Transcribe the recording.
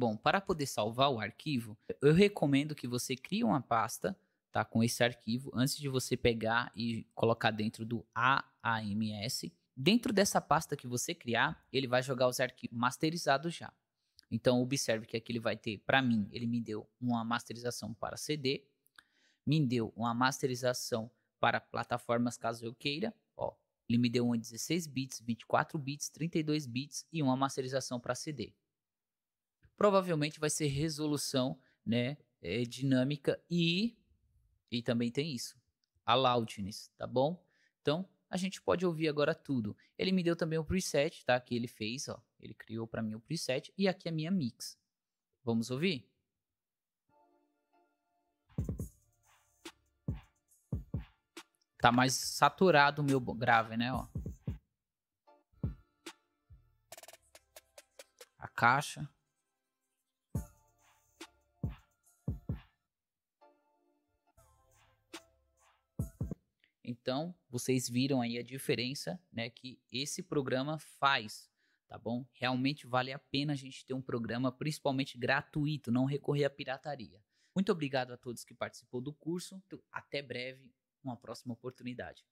Bom, para poder salvar o arquivo, eu recomendo que você crie uma pasta tá, com esse arquivo antes de você pegar e colocar dentro do AAMS. Dentro dessa pasta que você criar, ele vai jogar os arquivos masterizados já. Então, observe que aqui ele vai ter, para mim, ele me deu uma masterização para CD, me deu uma masterização para plataformas caso eu queira, ó, ele me deu uma 16 bits, 24 bits, 32 bits e uma masterização para CD provavelmente vai ser resolução né, é, dinâmica e, e também tem isso, a loudness, tá bom? Então, a gente pode ouvir agora tudo. Ele me deu também o preset, tá? Que ele fez, ó. Ele criou para mim o preset e aqui a minha mix. Vamos ouvir? Tá mais saturado o meu grave, né, ó. A caixa. Então, vocês viram aí a diferença, né, que esse programa faz, tá bom? Realmente vale a pena a gente ter um programa principalmente gratuito, não recorrer à pirataria. Muito obrigado a todos que participou do curso. Até breve, uma próxima oportunidade.